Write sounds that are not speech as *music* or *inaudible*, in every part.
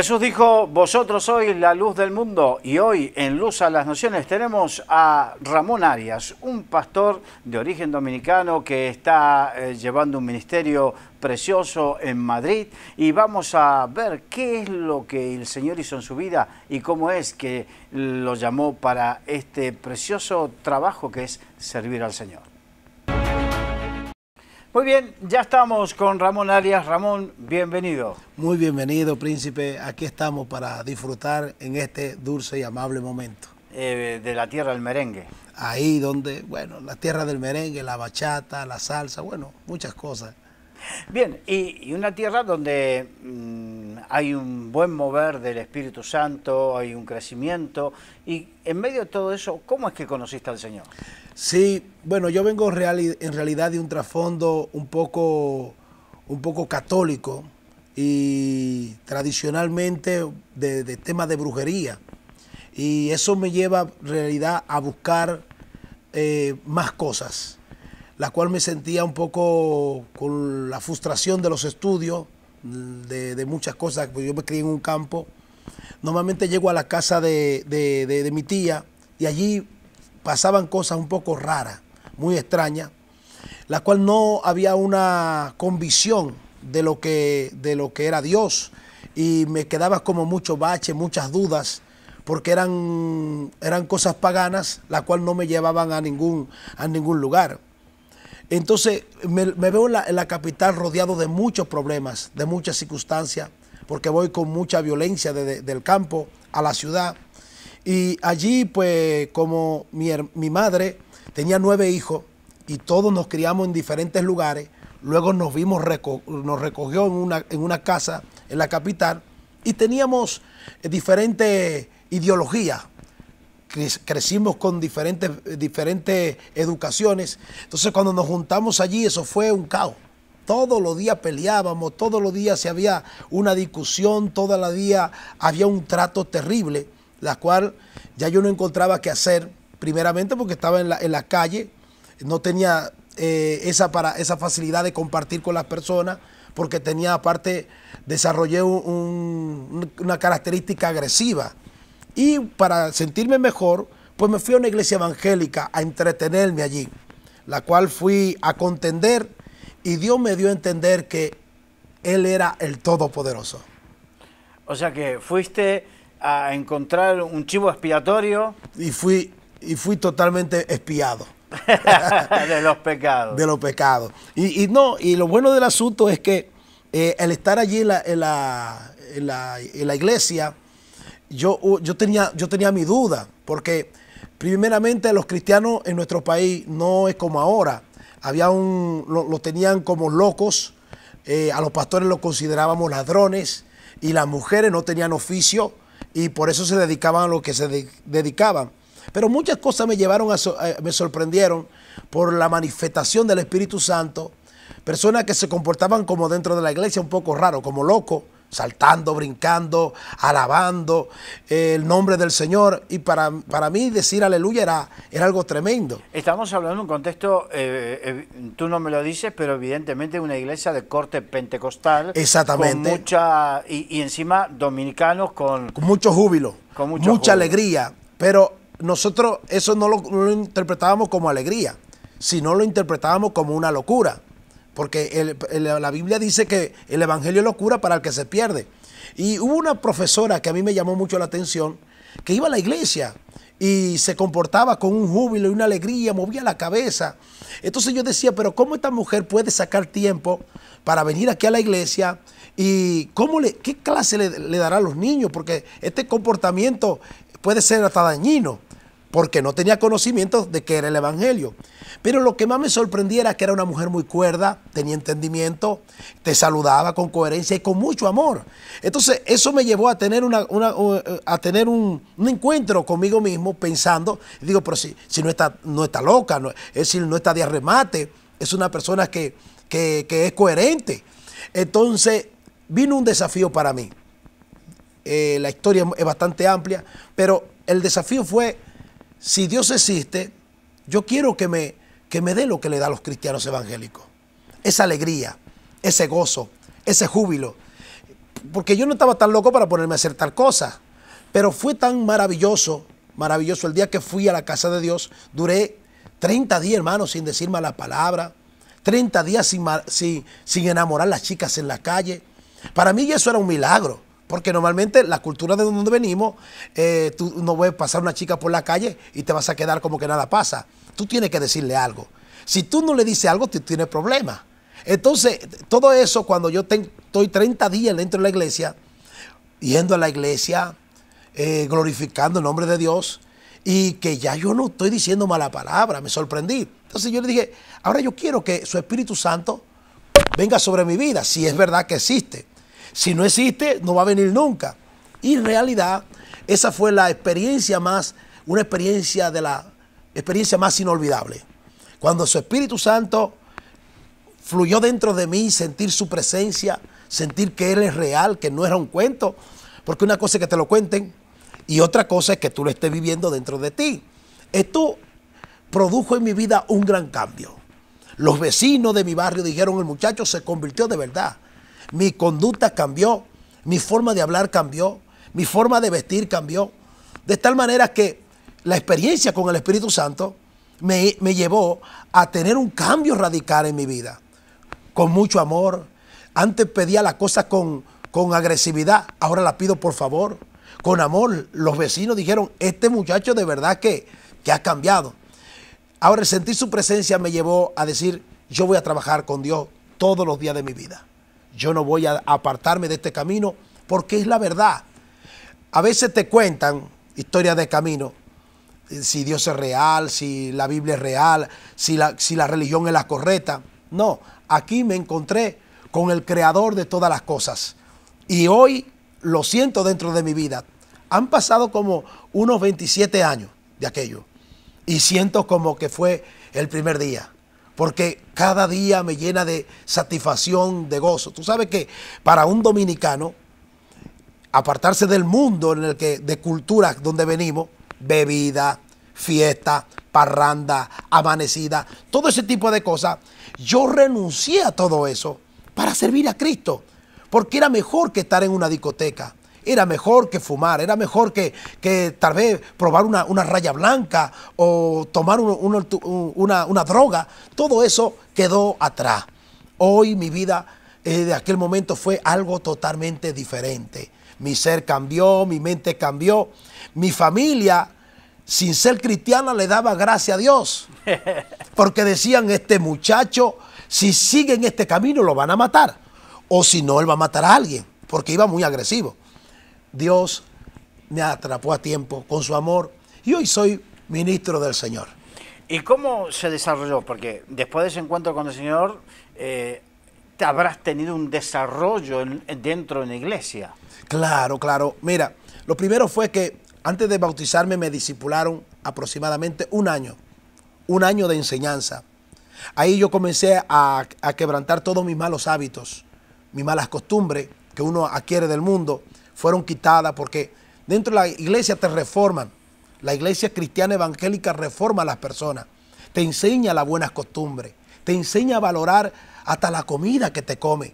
Jesús dijo, vosotros sois la luz del mundo y hoy en Luz a las Naciones tenemos a Ramón Arias, un pastor de origen dominicano que está eh, llevando un ministerio precioso en Madrid y vamos a ver qué es lo que el Señor hizo en su vida y cómo es que lo llamó para este precioso trabajo que es servir al Señor. Muy bien, ya estamos con Ramón Arias. Ramón, bienvenido. Muy bienvenido, príncipe. Aquí estamos para disfrutar en este dulce y amable momento. Eh, de la tierra del merengue. Ahí donde, bueno, la tierra del merengue, la bachata, la salsa, bueno, muchas cosas. Bien, y, una tierra donde mm, hay un buen mover del Espíritu Santo, hay un crecimiento, y en medio de todo eso, ¿cómo es que conociste al Señor? Sí, bueno, yo vengo en realidad de un trasfondo un poco, un poco católico y tradicionalmente de, tema temas de brujería. Y eso me lleva en realidad a buscar eh, más cosas, la cual me sentía un poco con la frustración de los estudios, de, muchas cosas, porque yo me crié en un campo. Normalmente llego a la casa de mi tía y allí pasaban cosas un poco raras, muy extrañas, la cual no había una convicción de lo que, de lo que era Dios y me quedaba como mucho bache, muchas dudas porque eran, eran cosas paganas, las cuales no me llevaban a ningún, a ningún lugar. Entonces me, veo en la, capital rodeado de muchos problemas, de muchas circunstancias, porque voy con mucha violencia del campo a la ciudad y allí, pues, como mi, madre tenía nueve hijos y todos nos criamos en diferentes lugares, luego nos vimos, nos recogió en una, en una casa en la capital y teníamos diferentes ideologías. Crecimos con diferentes, diferentes educaciones. Entonces cuando nos juntamos allí, eso fue un caos. Todos los días peleábamos, todos los días se había una discusión, todos los días había un trato terrible la cual ya yo no encontraba qué hacer, primeramente porque estaba en la, calle, no tenía eh, esa, para, esa facilidad de compartir con las personas, porque tenía aparte, desarrollé una característica agresiva. Y para sentirme mejor, pues me fui a una iglesia evangélica a entretenerme allí, la cual fui a contender y Dios me dio a entender que Él era el Todopoderoso. O sea que fuiste a encontrar un chivo expiatorio. Y fui, y fui totalmente espiado. *laughs* de los pecados. De los pecados. Y, no, y lo bueno del asunto es que eh, al estar allí en la, en la, iglesia, yo, uh, yo, tenía, yo tenía mi duda, porque primeramente los cristianos en nuestro país no es como ahora. Había un, lo, tenían como locos, eh, a los pastores los considerábamos ladrones, y las mujeres no tenían oficio, y por eso se dedicaban a lo que se dedicaban. Pero muchas cosas me llevaron a eh, me sorprendieron por la manifestación del Espíritu Santo, personas que se comportaban como dentro de la iglesia un poco raro, como locos saltando, brincando, alabando el nombre del Señor. Y para, para mí decir aleluya era, era algo tremendo. Estamos hablando de un contexto, eh, eh, tú no me lo dices, pero evidentemente una iglesia de corte pentecostal. Exactamente. Con mucha, y, encima dominicanos con... Con mucho júbilo, con mucha alegría. Pero nosotros eso no lo interpretábamos como alegría, sino lo interpretábamos como una locura. Porque la Biblia dice que el Evangelio es locura para el que se pierde. Y hubo una profesora que a mí me llamó mucho la atención, que iba a la iglesia y se comportaba con un júbilo y una alegría, movía la cabeza. Entonces yo decía, pero ¿cómo esta mujer puede sacar tiempo para venir aquí a la iglesia? ¿Y cómo le, qué clase le, le dará a los niños? Porque este comportamiento puede ser hasta dañino porque no tenía conocimiento de que era el Evangelio. Pero lo que más me sorprendía era que era una mujer muy cuerda, tenía entendimiento, te saludaba con coherencia y con mucho amor. Entonces eso me llevó a tener, a tener un, encuentro conmigo mismo pensando, digo, pero si, si no, está, no está loca, no, es decir, no está de arremate, es una persona que, es coherente. Entonces vino un desafío para mí. Eh, la historia es bastante amplia, pero el desafío fue si Dios existe, yo quiero que me, que me dé lo que le da a los cristianos evangélicos. Esa alegría, ese gozo, ese júbilo. Porque yo no estaba tan loco para ponerme a hacer tal cosa. Pero fue tan maravilloso, maravilloso el día que fui a la casa de Dios. Duré 30 días, hermano, sin decir mala palabra. 30 días sin, sin, sin enamorar a las chicas en la calle. Para mí eso era un milagro. Porque normalmente la cultura de donde venimos, eh, tú no puedes pasar una chica por la calle y te vas a quedar como que nada pasa. Tú tienes que decirle algo. Si tú no le dices algo, tú tienes problemas. Entonces, todo eso cuando yo estoy 30 días dentro de la iglesia, yendo a la iglesia, eh, glorificando el nombre de Dios, y que ya yo no estoy diciendo mala palabra, me sorprendí. Entonces yo le dije, ahora yo quiero que su Espíritu Santo venga sobre mi vida, si es verdad que existe. Si no existe, no va a venir nunca. Y en realidad, esa fue la experiencia más, una experiencia de la experiencia más inolvidable. Cuando su Espíritu Santo fluyó dentro de mí, sentir su presencia, sentir que eres real, que no era un cuento, porque una cosa es que te lo cuenten y otra cosa es que tú lo estés viviendo dentro de ti. Esto produjo en mi vida un gran cambio. Los vecinos de mi barrio dijeron, el muchacho se convirtió de verdad. Mi conducta cambió, mi forma de hablar cambió, mi forma de vestir cambió. De tal manera que la experiencia con el Espíritu Santo me, llevó a tener un cambio radical en mi vida. Con mucho amor. Antes pedía la cosa con, con agresividad, ahora la pido por favor. Con amor, los vecinos dijeron, este muchacho de verdad que, que ha cambiado. Ahora, el sentir su presencia me llevó a decir, yo voy a trabajar con Dios todos los días de mi vida. Yo no voy a apartarme de este camino porque es la verdad. A veces te cuentan historias de camino, eh, si Dios es real, si la Biblia es real, si la, si la religión es la correcta. No, aquí me encontré con el creador de todas las cosas. Y hoy lo siento dentro de mi vida. Han pasado como unos 27 años de aquello. Y siento como que fue el primer día porque cada día me llena de satisfacción, de gozo. Tú sabes que para un dominicano, apartarse del mundo en el que, de culturas donde venimos, bebida, fiesta, parranda, amanecida, todo ese tipo de cosas, yo renuncié a todo eso para servir a Cristo, porque era mejor que estar en una discoteca, era mejor que fumar, era mejor que, tal vez probar una, raya blanca o tomar una, droga. Todo eso quedó atrás. Hoy mi vida eh, de aquel momento fue algo totalmente diferente. Mi ser cambió, mi mente cambió. Mi familia, sin ser cristiana, le daba gracia a Dios. *laughs* Porque decían, este muchacho, si sigue en este camino, lo van a matar. O si no, él va a matar a alguien, porque iba muy agresivo. Dios me atrapó a tiempo con su amor y hoy soy ministro del Señor. ¿Y cómo se desarrolló? Porque después de ese encuentro con el Señor, eh, te habrás tenido un desarrollo dentro de la iglesia. Claro, claro. Mira, lo primero fue que antes de bautizarme me disipularon aproximadamente un año, un año de enseñanza. Ahí yo comencé a, a quebrantar todos mis malos hábitos, mis malas costumbres que uno adquiere del mundo fueron quitadas porque dentro de la iglesia te reforman. La iglesia cristiana evangélica reforma a las personas, te enseña las buenas costumbres, te enseña a valorar hasta la comida que te come.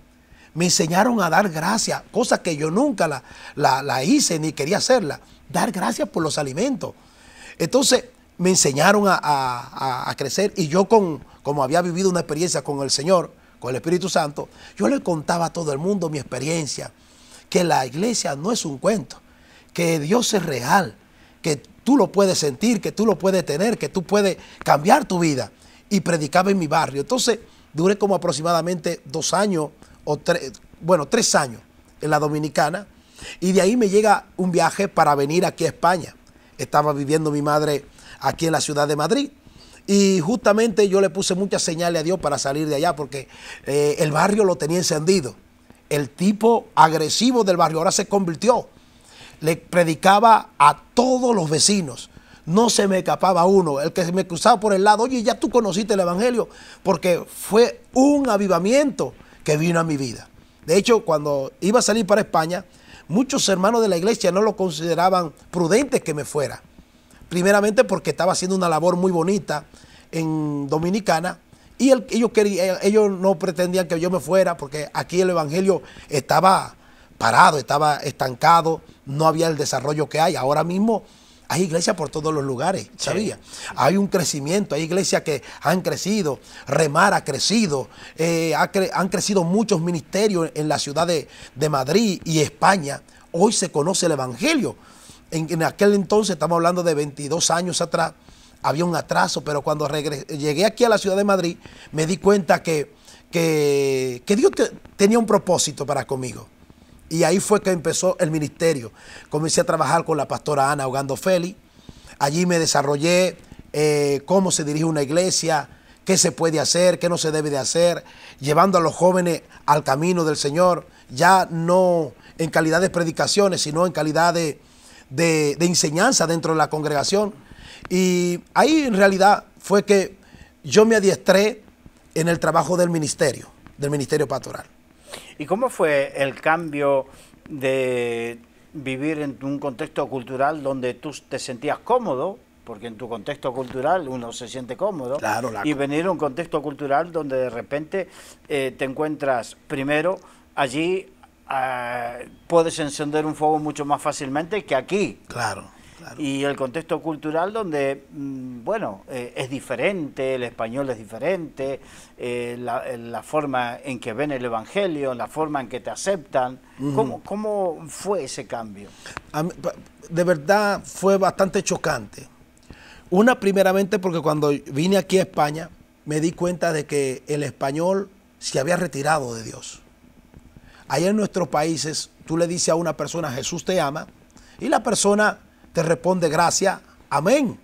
Me enseñaron a dar gracias, cosas que yo nunca la, hice ni quería hacerla. Dar gracias por los alimentos. Entonces me enseñaron a, a crecer y yo con, como había vivido una experiencia con el Señor, con el Espíritu Santo, yo le contaba a todo el mundo mi experiencia, que la iglesia no es un cuento, que Dios es real, que tú lo puedes sentir, que tú lo puedes tener, que tú puedes cambiar tu vida. Y predicaba en mi barrio. Entonces, duré como aproximadamente dos años, o bueno, tres años en la Dominicana. Y de ahí me llega un viaje para venir aquí a España. Estaba viviendo mi madre aquí en la ciudad de Madrid. Y justamente yo le puse muchas señales a Dios para salir de allá porque eh, el barrio lo tenía encendido el tipo agresivo del barrio, ahora se convirtió. Le predicaba a todos los vecinos. No se me escapaba uno. El que me cruzaba por el lado, oye, ya tú conociste el Evangelio, porque fue un avivamiento que vino a mi vida. De hecho, cuando iba a salir para España, muchos hermanos de la iglesia no lo consideraban prudente que me fuera. Primeramente porque estaba haciendo una labor muy bonita en Dominicana y ellos, ellos no pretendían que yo me fuera porque aquí el Evangelio estaba parado, estaba estancado, no había el desarrollo que hay. Ahora mismo hay iglesias por todos los lugares, ¿sabía? Hay un crecimiento, hay iglesias que han crecido, Remar ha crecido, eh, han crecido muchos ministerios en la ciudad de, Madrid y España. Hoy se conoce el Evangelio. en aquel entonces, estamos hablando de 22 años atrás, había un atraso, pero cuando llegué aquí a la ciudad de Madrid, me di cuenta que, que, Dios tenía un propósito para conmigo. Y ahí fue que empezó el ministerio. Comencé a trabajar con la pastora Ana Hogando Feli. Allí me desarrollé eh, cómo se dirige una iglesia, qué se puede hacer, qué no se debe de hacer, llevando a los jóvenes al camino del Señor, ya no en calidad de predicaciones, sino en calidad de enseñanza dentro de la congregación. Y ahí en realidad fue que yo me adiestré en el trabajo del ministerio, del ministerio pastoral. ¿Y cómo fue el cambio de vivir en un contexto cultural donde tú te sentías cómodo, porque en tu contexto cultural uno se siente cómodo, claro, y venir a un contexto cultural donde de repente eh, te encuentras primero allí, ah, puedes encender un fuego mucho más fácilmente que aquí. Claro. Y el contexto cultural donde, mm, bueno, eh, es diferente, el español es diferente, eh, eh, la, forma en que ven el Evangelio, la forma en que te aceptan. ¿Cómo, fue ese cambio? de verdad fue bastante chocante. Una, primeramente, porque cuando vine aquí a España, me di cuenta de que el español se había retirado de Dios. Allá en nuestros países, tú le dices a una persona, Jesús te ama, y la persona te responde gracias, amén.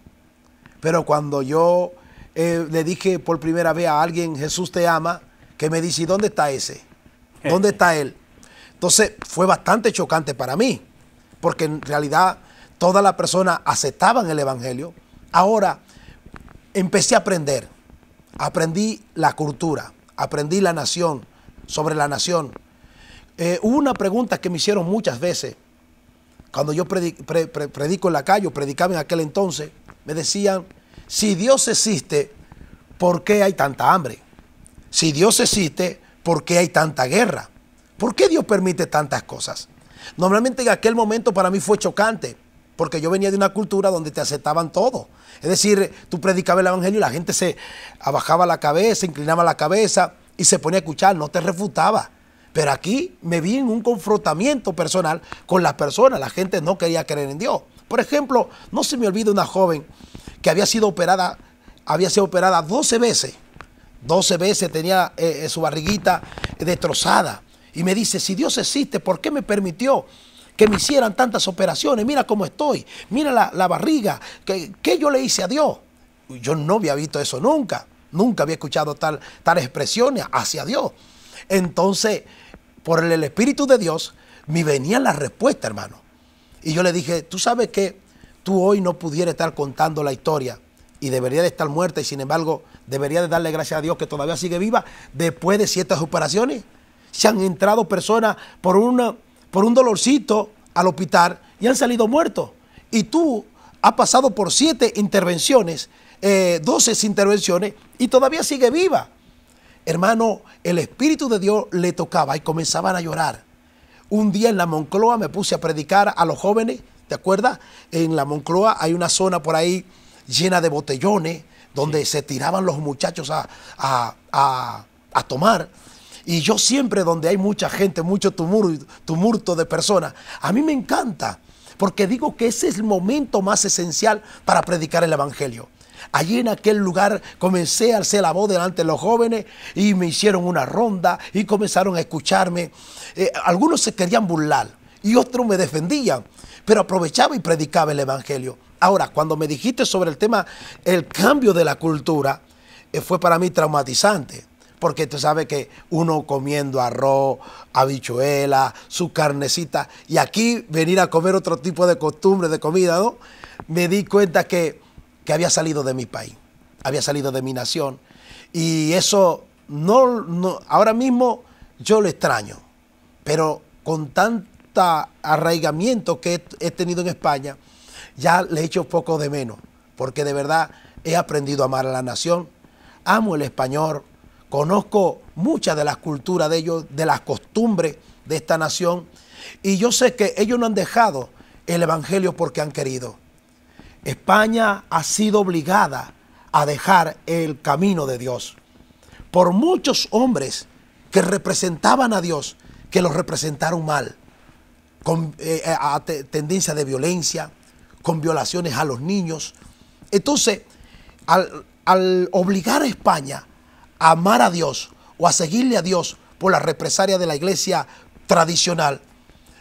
Pero cuando yo eh, le dije por primera vez a alguien, Jesús te ama, que me dice, dónde está ese? *laughs* ¿Dónde está él? Entonces fue bastante chocante para mí, porque en realidad todas las personas aceptaban el Evangelio. Ahora empecé a aprender, aprendí la cultura, aprendí la nación, sobre la nación. Eh, hubo una pregunta que me hicieron muchas veces, cuando yo predico, en la calle, o predicaba en aquel entonces, me decían, si Dios existe, ¿por qué hay tanta hambre? Si Dios existe, ¿por qué hay tanta guerra? ¿Por qué Dios permite tantas cosas? Normalmente en aquel momento para mí fue chocante, porque yo venía de una cultura donde te aceptaban todo. Es decir, tú predicabas el Evangelio y la gente se abajaba la cabeza, inclinaba la cabeza y se ponía a escuchar, no te refutaba. Pero aquí me vi en un confrontamiento personal con las personas. La gente no quería creer en Dios. Por ejemplo, no se me olvida una joven que había sido operada, había sido operada 12 veces. 12 veces tenía eh, eh, su barriguita destrozada. Y me dice, si Dios existe, ¿por qué me permitió que me hicieran tantas operaciones? Mira cómo estoy, mira la, barriga, ¿Qué, yo le hice a Dios? Yo no había visto eso nunca, nunca había escuchado tal, tal expresiones hacia Dios. Entonces, por el Espíritu de Dios, me venía la respuesta, hermano. Y yo le dije, tú sabes que tú hoy no pudieras estar contando la historia y debería de estar muerta y sin embargo debería de darle gracias a Dios que todavía sigue viva después de ciertas operaciones. Se han entrado personas por, una, por un dolorcito al hospital y han salido muertos. Y tú has pasado por siete intervenciones, eh, doce intervenciones y todavía sigue viva. Hermano, el Espíritu de Dios le tocaba y comenzaban a llorar. Un día en la Moncloa me puse a predicar a los jóvenes, ¿te acuerdas? En la Moncloa hay una zona por ahí llena de botellones, donde se tiraban los muchachos a, a, a, tomar. Y yo siempre donde hay mucha gente, mucho tumulto de personas, a mí me encanta, porque digo que ese es el momento más esencial para predicar el Evangelio. Allí en aquel lugar comencé a hacer la voz delante de los jóvenes y me hicieron una ronda y comenzaron a escucharme. Eh, algunos se querían burlar y otros me defendían, pero aprovechaba y predicaba el Evangelio. Ahora, cuando me dijiste sobre el tema, el cambio de la cultura, eh, fue para mí traumatizante porque tú sabes que uno comiendo arroz, habichuela, su carnecita, y aquí venir a comer otro tipo de costumbre de comida, Me di cuenta que que había salido de mi país, había salido de mi nación. Y eso no, ahora mismo yo lo extraño, pero con tanta arraigamiento que he, tenido en España, ya le echo poco de menos, porque de verdad he aprendido a amar a la nación, amo el español, conozco muchas de las culturas de ellos, de las costumbres de esta nación, y yo sé que ellos no han dejado el Evangelio porque han querido. España ha sido obligada a dejar el camino de Dios por muchos hombres que representaban a Dios, que los representaron mal, con eh, eh, tendencia de violencia, con violaciones a los niños. Entonces, al, al obligar a España a amar a Dios o a seguirle a Dios por la represalia de la iglesia tradicional,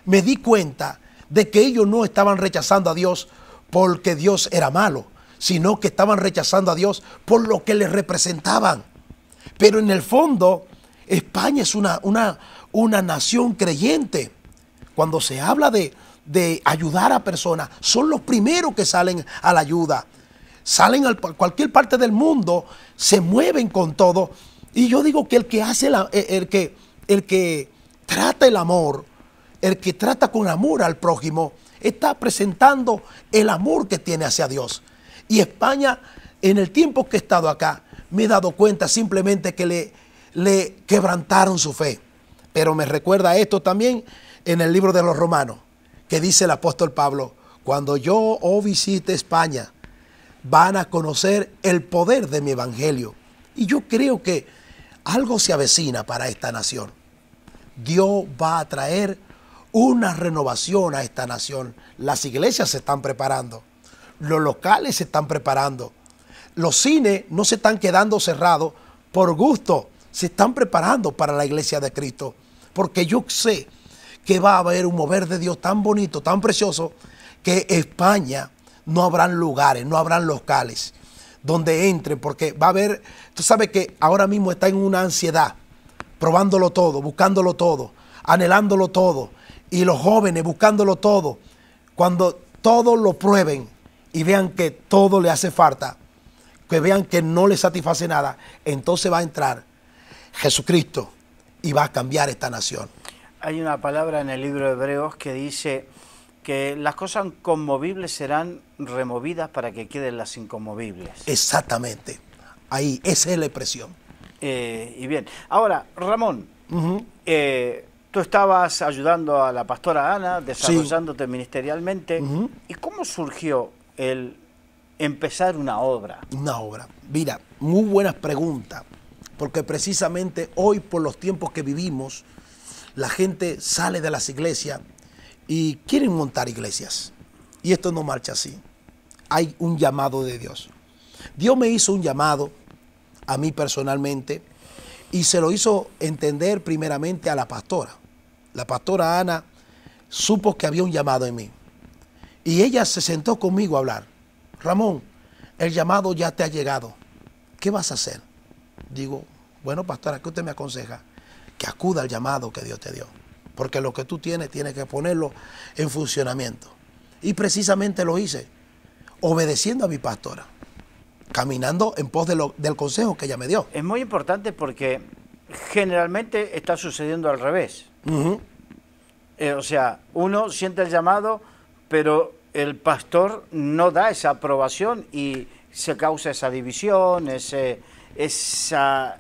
me di cuenta de que ellos no estaban rechazando a Dios porque Dios era malo, sino que estaban rechazando a Dios por lo que le representaban. Pero en el fondo, España es una, una, una nación creyente. Cuando se habla de, de ayudar a personas, son los primeros que salen a la ayuda. Salen a cualquier parte del mundo, se mueven con todo. Y yo digo que el que hace la, eh, el que, el que trata el amor, el que trata con amor al prójimo, está presentando el amor que tiene hacia Dios. Y España, en el tiempo que he estado acá, me he dado cuenta simplemente que le, le quebrantaron su fe. Pero me recuerda esto también en el libro de los romanos, que dice el apóstol Pablo, cuando yo o oh, visite España, van a conocer el poder de mi evangelio. Y yo creo que algo se avecina para esta nación. Dios va a traer una renovación a esta nación. Las iglesias se están preparando, los locales se están preparando, los cines no se están quedando cerrados por gusto, se están preparando para la iglesia de Cristo, porque yo sé que va a haber un mover de Dios tan bonito, tan precioso, que España no habrán lugares, no habrán locales donde entren, porque va a haber, tú sabes que ahora mismo está en una ansiedad, probándolo todo, buscándolo todo, anhelándolo todo, y los jóvenes buscándolo todo, cuando todo lo prueben y vean que todo le hace falta, que vean que no le satisface nada, entonces va a entrar Jesucristo y va a cambiar esta nación. Hay una palabra en el libro de Hebreos que dice que las cosas conmovibles serán removidas para que queden las inconmovibles. Exactamente. Ahí, esa es la expresión. Eh, y bien, ahora, Ramón, Tú estabas ayudando a la pastora Ana, desarrollándote ministerialmente. ¿Y cómo surgió el empezar una obra? Una obra. Mira, muy buenas preguntas, porque precisamente hoy por los tiempos que vivimos, la gente sale de las iglesias y quieren montar iglesias. Y esto no marcha así. Hay un llamado de Dios. Dios me hizo un llamado a mí personalmente y se lo hizo entender primeramente a la pastora la pastora Ana, supo que había un llamado en mí. Y ella se sentó conmigo a hablar. Ramón, el llamado ya te ha llegado. ¿Qué vas a hacer? Digo, bueno, pastora, ¿qué usted me aconseja? Que acuda al llamado que Dios te dio. Porque lo que tú tienes, tienes que ponerlo en funcionamiento. Y precisamente lo hice, obedeciendo a mi pastora, caminando en pos del consejo que ella me dio. Es muy importante porque generalmente está sucediendo al revés. Eh, o sea, uno siente el llamado, pero el pastor no da esa aprobación y se causa esa división, ese, esa,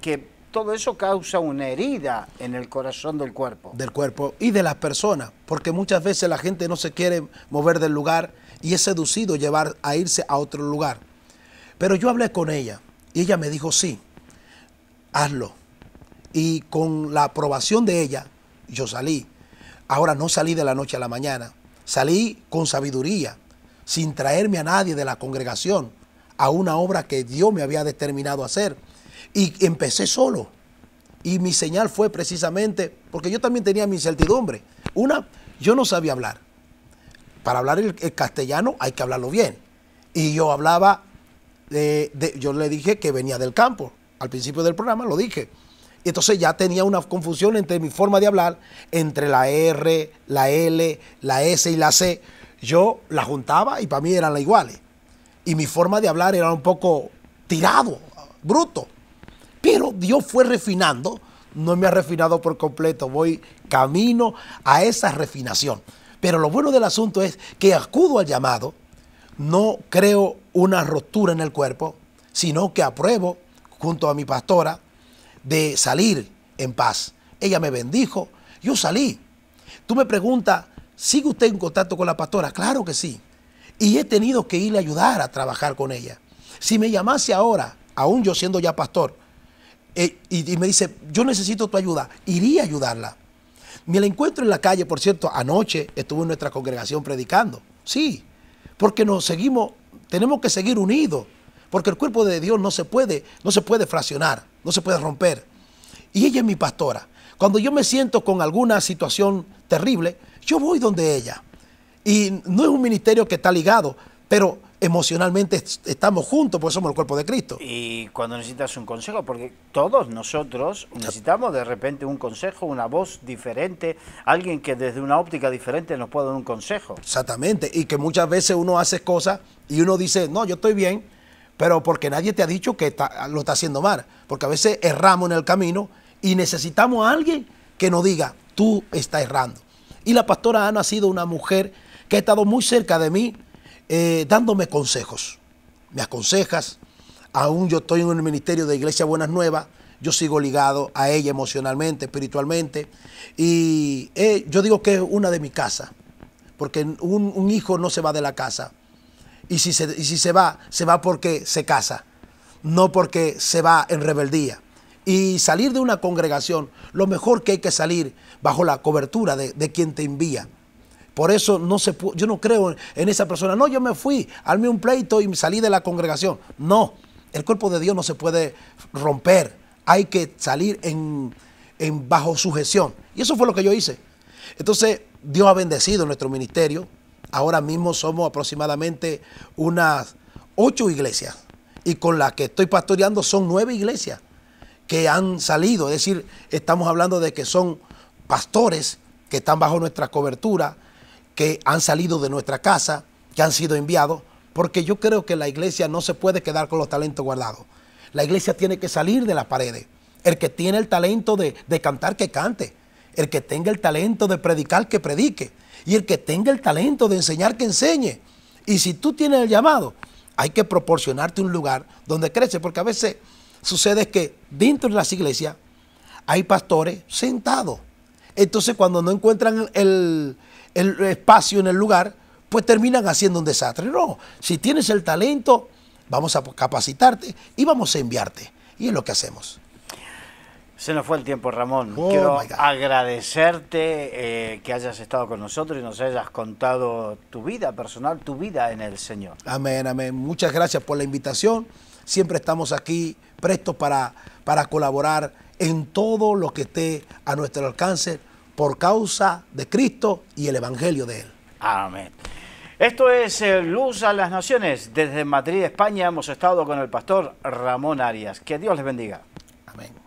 que todo eso causa una herida en el corazón del cuerpo. Del cuerpo y de las personas, porque muchas veces la gente no se quiere mover del lugar y es seducido llevar a irse a otro lugar. Pero yo hablé con ella y ella me dijo, sí, hazlo y con la aprobación de ella, yo salí. Ahora no salí de la noche a la mañana, salí con sabiduría, sin traerme a nadie de la congregación, a una obra que Dios me había determinado hacer. Y empecé solo. Y mi señal fue precisamente, porque yo también tenía mi incertidumbre. Una, yo no sabía hablar. Para hablar el, castellano hay que hablarlo bien. Y yo hablaba, de, yo le dije que venía del campo. Al principio del programa lo dije. Y entonces ya tenía una confusión entre mi forma de hablar, entre la R, la L, la S y la C. Yo la juntaba y para mí eran las iguales. Y mi forma de hablar era un poco tirado, bruto. Pero Dios fue refinando. No me ha refinado por completo. Voy camino a esa refinación. Pero lo bueno del asunto es que acudo al llamado. No creo una rotura en el cuerpo, sino que apruebo junto a mi pastora de salir en paz. Ella me bendijo, yo salí. Tú me preguntas, ¿sigue usted en contacto con la pastora? Claro que sí. Y he tenido que irle a ayudar a trabajar con ella. Si me llamase ahora, aún yo siendo ya pastor, eh, y, me dice, yo necesito tu ayuda, iría a ayudarla. Me la encuentro en la calle, por cierto, anoche estuvo en nuestra congregación predicando. Sí, porque nos seguimos, tenemos que seguir unidos. Porque el cuerpo de Dios no se puede, no se puede fraccionar, no se puede romper. Y ella es mi pastora. Cuando yo me siento con alguna situación terrible, yo voy donde ella. Y no es un ministerio que está ligado, pero emocionalmente estamos juntos, porque somos el cuerpo de Cristo. Y cuando necesitas un consejo, porque todos nosotros necesitamos de repente un consejo, una voz diferente, alguien que desde una óptica diferente nos pueda dar un consejo. Exactamente, y que muchas veces uno hace cosas y uno dice, no, yo estoy bien, pero porque nadie te ha dicho que lo está haciendo mal, porque a veces erramos en el camino y necesitamos a alguien que nos diga, tú estás errando. Y la pastora Ana ha sido una mujer que ha estado muy cerca de mí eh, dándome consejos. Me aconsejas, aún yo estoy en el ministerio de Iglesia Buenas Nuevas, yo sigo ligado a ella emocionalmente, espiritualmente, y eh, yo digo que es una de mi casa, porque un hijo no se va de la casa, y si, se, va, se va porque se casa, no porque se va en rebeldía. Y salir de una congregación, lo mejor que hay que salir bajo la cobertura de, quien te envía. Por eso no se yo no creo en esa persona. No, yo me fui, armé un pleito y salí de la congregación. No, el cuerpo de Dios no se puede romper. Hay que salir en, bajo sujeción. Y eso fue lo que yo hice. Entonces, Dios ha bendecido nuestro ministerio. Ahora mismo somos aproximadamente unas ocho iglesias y con las que estoy pastoreando son nueve iglesias que han salido. Es decir, estamos hablando de que son pastores que están bajo nuestra cobertura, que han salido de nuestra casa, que han sido enviados, porque yo creo que la iglesia no se puede quedar con los talentos guardados. La iglesia tiene que salir de las paredes. El que tiene el talento de, de cantar, que cante. El que tenga el talento de predicar, que predique. Y el que tenga el talento de enseñar, que enseñe. Y si tú tienes el llamado, hay que proporcionarte un lugar donde crece, porque a veces sucede que dentro de las iglesias hay pastores sentados. Entonces cuando no encuentran el, el espacio en el lugar, pues terminan haciendo un desastre. No, si tienes el talento, vamos a capacitarte y vamos a enviarte. Y es lo que hacemos. Se nos fue el tiempo, Ramón. Oh Quiero agradecerte eh, que hayas estado con nosotros y nos hayas contado tu vida personal, tu vida en el Señor. Amén, amén. Muchas gracias por la invitación. Siempre estamos aquí prestos para, para colaborar en todo lo que esté a nuestro alcance por causa de Cristo y el Evangelio de Él. Amén. Esto es eh, Luz a las Naciones. Desde Madrid, España, hemos estado con el pastor Ramón Arias. Que Dios les bendiga. Amén.